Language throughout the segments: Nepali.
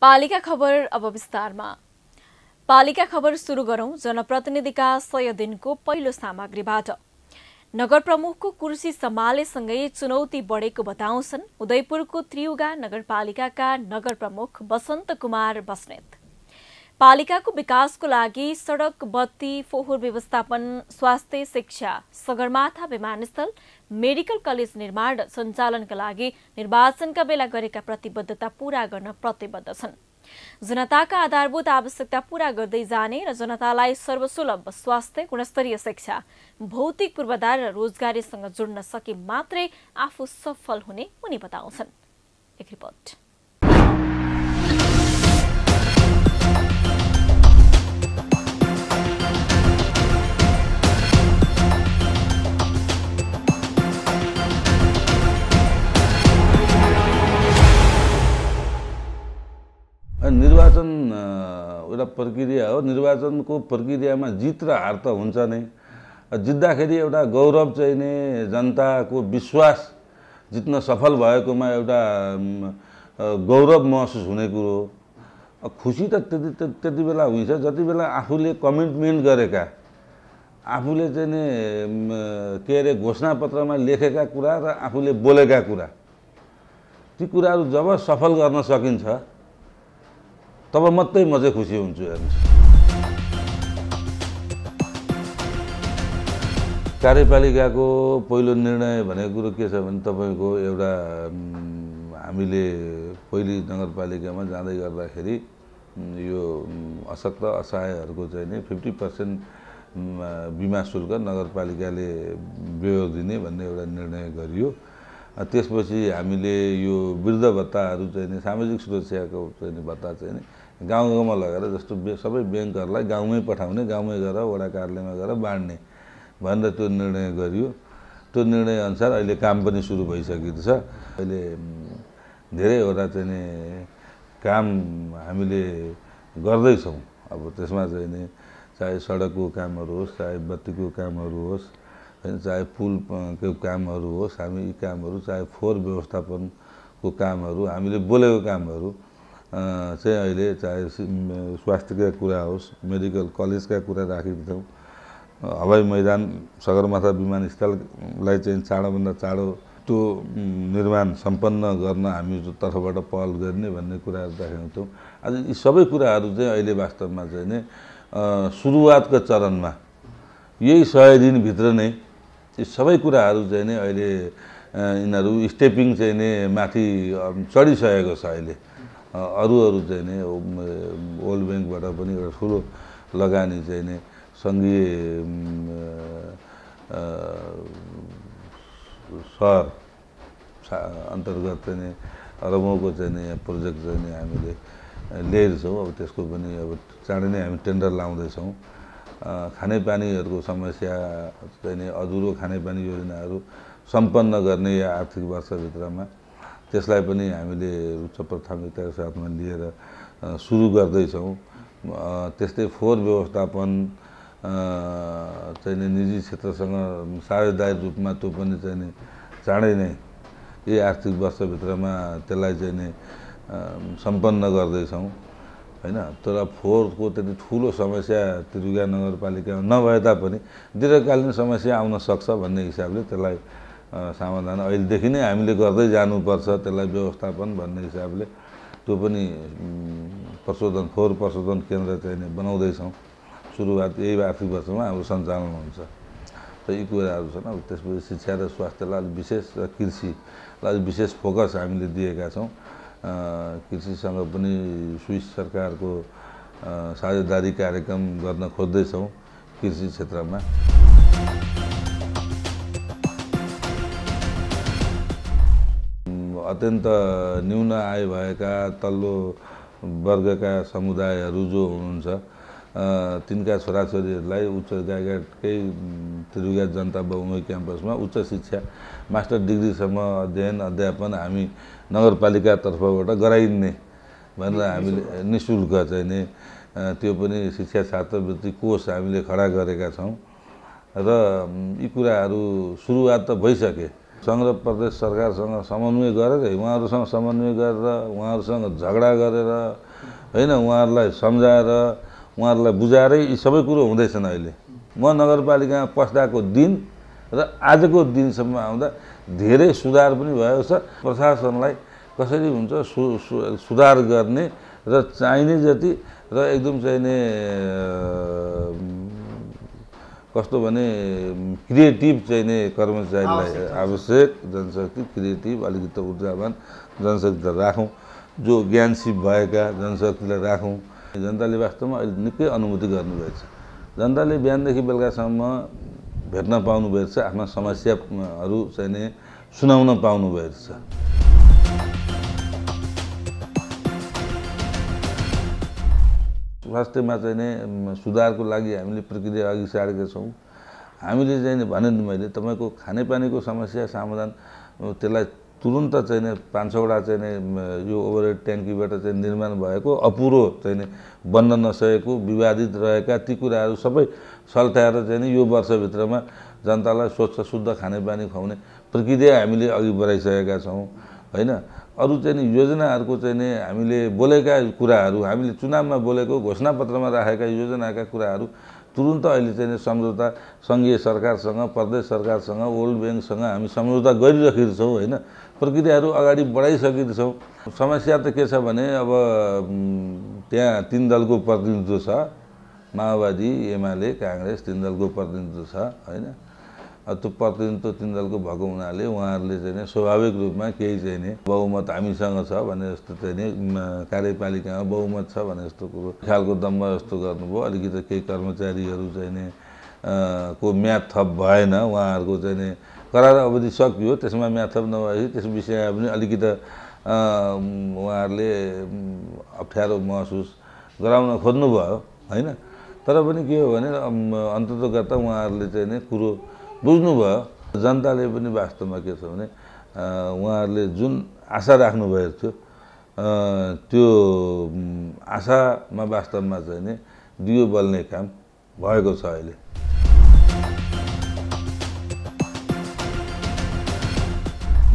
पालिका खबर अब विस्तारमा पालिका खबर सुरु गरौं जनप्रतिनिधिका सय दिनको पहिलो सामग्रीबाट नगर प्रमुखको कुर्सी सम्हालेसँगै चुनौती बढेको बताउँछन् उदयपुरको त्रियुगा नगरपालिकाका नगर प्रमुख बसन्त कुमार बस्नेत पालिकाको विकासको लागि सडक बत्ती फोहोर व्यवस्थापन स्वास्थ्य शिक्षा सगरमाथा विमानस्थल मेडिकल कलेज निर्माण र सञ्चालनका लागि निर्वाचनका बेला गरेका प्रतिबद्धता पूरा गर्न प्रतिबद्ध छन् जनताका आधारभूत आवश्यकता पूरा गर्दै जाने र जनतालाई सर्वसुलभ स्वास्थ्य गुणस्तरीय शिक्षा भौतिक पूर्वाधार र रोजगारीसँग जोड्न सके मात्रै आफू सफल हुने उनी बताउँछन् एक रिपोर्ट एउटा प्रक्रिया हो निर्वाचनको प्रक्रियामा जित र हार त हुन्छ नै जित्दाखेरि एउटा गौरव चाहिँ नै जनताको विश्वास जित्न सफल भएकोमा एउटा गौरव महसुस हुने कुरो खुसी त त्यति त्यति बेला हुन्छ जति बेला आफूले कमिटमेन्ट गरेका आफूले चाहिँ नि के अरे घोषणापत्रमा लेखेका कुरा र आफूले बोलेका कुरा ती कुराहरू जब सफल गर्न सकिन्छ तब मात्रै म चाहिँ खुसी हुन्छु हेर्नुहोस् कार्यपालिकाको पहिलो निर्णय भनेको कुरो के छ भने तपाईँको एउटा हामीले पहिले नगरपालिकामा जाँदै गर्दाखेरि यो अशक्त असहायहरूको चाहिँ नि फिफ्टी पर्सेन्ट बिमा शुल्क नगरपालिकाले बेहोर दिने भन्ने एउटा निर्णय गरियो त्यसपछि हामीले यो वृद्ध भत्ताहरू चाहिँ नि सामाजिक सुरक्षाको चाहिँ भत्ता चाहिँ नि गाउँ गाउँमा लगेर जस्तो सबै ब्याङ्कहरूलाई गाउँमै पठाउने गाउँमै गएर वडा कार्यालयमा गएर बाँड्ने भनेर त्यो निर्णय गरियो त्यो निर्णयअनुसार अहिले काम पनि सुरु भइसकेको छ अहिले धेरैवटा चाहिँ नि काम हामीले गर्दैछौँ अब त्यसमा चाहिँ नि चाहे सडकको कामहरू होस् चाहे बत्तीको कामहरू होस् होइन चाहे पुलको कामहरू होस् हामी यी कामहरू चाहे फोहोर व्यवस्थापनको कामहरू हामीले बोलेको कामहरू चाहिँ अहिले चाहे स्वास्थ्यका कुरा होस् मेडिकल कलेजका कुरा राखिदिन्छौँ हवाई मैदान सगरमाथा विमानस्थललाई चाहिँ चाँडोभन्दा चाँडो त्यो निर्माण सम्पन्न गर्न हामी तर्फबाट पहल गर्ने भन्ने कुराहरू राखेका छौँ आज यी सबै कुराहरू चाहिँ अहिले वास्तवमा चाहिँ नै सुरुवातको चरणमा यही सय दिनभित्र नै यी सबै कुराहरू चाहिँ नै अहिले यिनीहरू स्टेपिङ चाहिँ नै माथि चढिसकेको छ अहिले अरू अरू चाहिँ नि वर्ल्ड ब्याङ्कबाट पनि एउटा ठुलो लगानी चाहिँ नि सङ्घीय सहर अन्तर्गत चाहिँ नि अरबौँको चाहिँ नि प्रोजेक्ट चाहिँ नि हामीले ल्याइरहेछौँ अब त्यसको पनि अब चाँडै नै हामी टेन्डर लाउँदैछौँ खानेपानीहरूको समस्या चाहिँ नि अधुरो खानेपानी योजनाहरू सम्पन्न गर्ने या आर्थिक वर्षभित्रमा त्यसलाई पनि हामीले उच्च प्राथमिकताको साथमा लिएर सुरु गर्दैछौँ त्यस्तै फोहोर व्यवस्थापन चाहिँ निजी क्षेत्रसँग साझेदारी रूपमा त्यो पनि चाहिँ नि चाँडै नै यही आर्थिक वर्षभित्रमा त्यसलाई चाहिँ नि सम्पन्न गर्दैछौँ होइन तर फोहोरको त्यति ठुलो समस्या त्रियुगा नगरपालिकामा नभए तापनि दीर्घकालीन समस्या आउन सक्छ भन्ने हिसाबले त्यसलाई समाधान अहिलेदेखि नै हामीले गर्दै जानुपर्छ त्यसलाई व्यवस्थापन भन्ने हिसाबले त्यो पनि प्रशोधन फोहोर प्रशोधन केन्द्र चाहिँ बनाउँदैछौँ सुरुवात यही आर्थिक वर्षमा हाम्रो सञ्चालन हुन्छ र यी कुराहरू छन् अब त्यसपछि शिक्षा र स्वास्थ्यलाई अलिक विशेष र कृषिलाई विशेष फोकस हामीले दिएका छौँ कृषिसँग पनि स्विस सरकारको साझेदारी कार्यक्रम गर्न खोज्दैछौँ कृषि क्षेत्रमा अत्यन्त न्यून आय भएका तल्लो वर्गका समुदायहरू जो हुनुहुन्छ तिनका छोराछोरीहरूलाई उच्च गाइघाटकै त्रिगा जनता बहुमुखी क्याम्पसमा उच्च शिक्षा मास्टर डिग्रीसम्म अध्ययन अध्यापन हामी नगरपालिका तर्फबाट गराइने भनेर हामीले नि शुल्क चाहिँ नि त्यो पनि शिक्षा छात्रवृत्ति कोष हामीले खडा गरेका छौँ र यी कुराहरू सुरुवात त भइसके सङ्घ प्रदेश सरकारसँग समन्वय गरेर उहाँहरूसँग समन्वय गरेर उहाँहरूसँग झगडा गरेर होइन उहाँहरूलाई सम्झाएर उहाँहरूलाई बुझाएरै यी सबै कुरो हुँदैछन् अहिले म नगरपालिकामा पस्दाको दिन र आजको दिनसम्म आउँदा धेरै सुधार पनि भएको छ प्रशासनलाई कसरी हुन्छ सु सुधार गर्ने र चाहिने जति र एकदम चाहिने कस्तो भने क्रिएटिभ चाहिने कर्मचारीलाई आवश्यक जनशक्ति क्रिएटिभ अलिकति ऊर्जावान जनशक्ति राखौँ जो ज्ञानसिप भएका जनशक्तिलाई राखौँ जनताले वास्तवमा अहिले निकै अनुभूति गर्नुभएछ जनताले बिहानदेखि बेलुकासम्म भेट्न पाउनुभएछ आफ्ना समस्याहरू चाहिने सुनाउन पाउनुभएछ स्वास्थ्यमा चाहिँ नै सुधारको लागि हामीले प्रक्रिया अघि सारेका छौँ हामीले चाहिँ भने मैले तपाईँको खानेपानीको समस्या समाधान त्यसलाई तुरन्त चाहिँ नै पाँच सौवटा चाहिँ नै यो ओभरहेड ट्याङ्कीबाट चाहिँ निर्माण भएको अपुरो चाहिँ नै बन्न नसकेको विवादित रहेका ती कुराहरू सबै सल्ट्याएर चाहिँ नै यो वर्षभित्रमा जनतालाई स्वच्छ शुद्ध खानेपानी खुवाउने प्रक्रिया हामीले अघि बढाइसकेका छौँ होइन अरू चाहिँ नि योजनाहरूको चाहिँ नि हामीले बोलेका कुराहरू हामीले चुनावमा बोलेको घोषणापत्रमा राखेका योजनाका कुराहरू तुरुन्त अहिले चाहिँ नि सम्झौता सङ्घीय सरकारसँग प्रदेश सरकारसँग वर्ल्ड ब्याङ्कसँग हामी सम्झौता गरिरहेको छौँ होइन प्रक्रियाहरू अगाडि बढाइसकेको छौँ समस्या त के छ भने अब त्यहाँ तिन दलको प्रतिनिधित्व छ माओवादी एमाले काङ्ग्रेस तिन दलको प्रतिनिधित्व छ होइन प्रतिनिधित्व तिन दलको भएको हुनाले उहाँहरूले चाहिँ स्वाभाविक रूपमा केही चाहिँ नि बहुमत हामीसँग छ भने जस्तो चाहिँ नि कार्यपालिकामा बहुमत छ भने जस्तो कुरो खालको दम्ब जस्तो गर्नुभयो अलिकति केही कर्मचारीहरू चाहिँ नि को म्याद थप भएन उहाँहरूको चाहिँ नि करार अवधि सकियो त्यसमा म्याद थप नभएपछि त्यस विषयमा पनि अलिकति उहाँहरूले अप्ठ्यारो महसुस गराउन खोज्नुभयो होइन तर पनि के हो भने अन्ततगत उहाँहरूले चाहिँ नि कुरो बुझ्नुभयो जनताले पनि वास्तवमा के छ भने उहाँहरूले जुन आशा राख्नुभएको थियो त्यो आशामा वास्तवमा चाहिँ नि दियो बल्ने काम भएको छ अहिले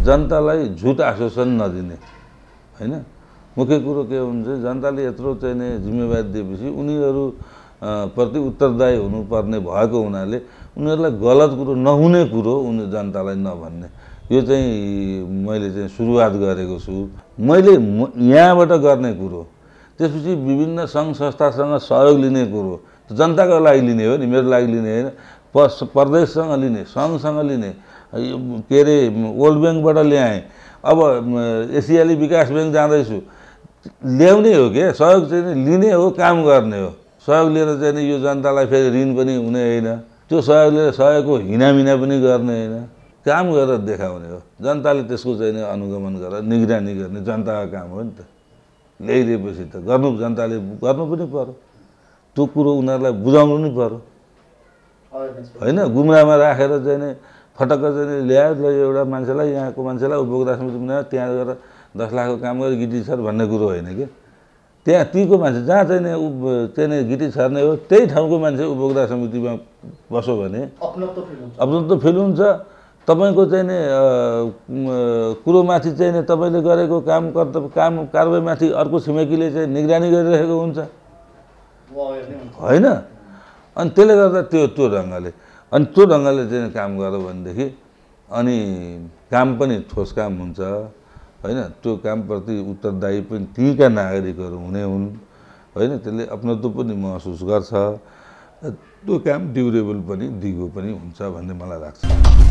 जनतालाई झुट आश्वासन नदिने होइन मुख्य कुरो के हुन्छ जनताले यत्रो चाहिँ नि जिम्मेवारी दिएपछि उनीहरू प्रति उत्तरदायी हुनुपर्ने भएको हुनाले उनीहरूलाई गलत कुरो नहुने कुरो उनी जनतालाई नभन्ने यो चाहिँ मैले चाहिँ सुरुवात गरेको छु मैले यहाँबाट गर्ने कुरो त्यसपछि विभिन्न सङ्घ संस्थासँग सहयोग लिने कुरो जनताको लागि लिने हो नि मेरो लागि लिने होइन प प्रदेशसँग लिने सङ्घसँग लिने के अरे वर्ल्ड ब्याङ्कबाट ल्याएँ अब एसियाली विकास ब्याङ्क जाँदैछु ल्याउने हो क्या सहयोग चाहिँ लिने हो काम गर्ने हो सहयोग लिएर चाहिँ यो जनतालाई फेरि ऋण पनि हुने होइन त्यो सहयोग लिएर सहयोगको हिनामिना पनि गर्ने होइन काम गरेर देखाउने हो जनताले त्यसको चाहिँ नि अनुगमन गरेर निगरानी गर्ने जनताको काम हो नि त ल्याइदिएपछि त गर्नु जनताले गर्नु पनि पऱ्यो त्यो कुरो उनीहरूलाई बुझाउनु पनि पऱ्यो होइन गुम्रामा राखेर चाहिँ नि फटक्क चाहिँ ल्यायो ल एउटा मान्छेलाई यहाँको मान्छेलाई उपभोक्ता समिति बनायो त्यहाँ गएर दस लाखको काम गरेर गिटी सर भन्ने कुरो होइन कि त्यहाँ तीको मान्छे जहाँ चाहिँ ऊ चाहिँ गिटी छर्ने हो त्यही ठाउँको मान्छे उपभोक्ता समितिमा बस्यो भने अपनत्व फिल हुन्छ तपाईँको चाहिँ नि कुरोमाथि चाहिँ नि तपाईँले गरेको काम कर्तव्य काम कारवाहीमाथि अर्को छिमेकीले चाहिँ निगरानी गरिरहेको हुन्छ होइन अनि त्यसले गर्दा त्यो त्यो ढङ्गले अनि त्यो ढङ्गले चाहिँ काम गर्यो भनेदेखि अनि काम पनि ठोस काम हुन्छ होइन त्यो कामप्रति उत्तरदायी पनि तीका नागरिकहरू हुने हुन् होइन त्यसले अपनत्व पनि महसुस गर्छ त्यो काम ड्युरेबल पनि दिगो पनि हुन्छ भन्ने मलाई लाग्छ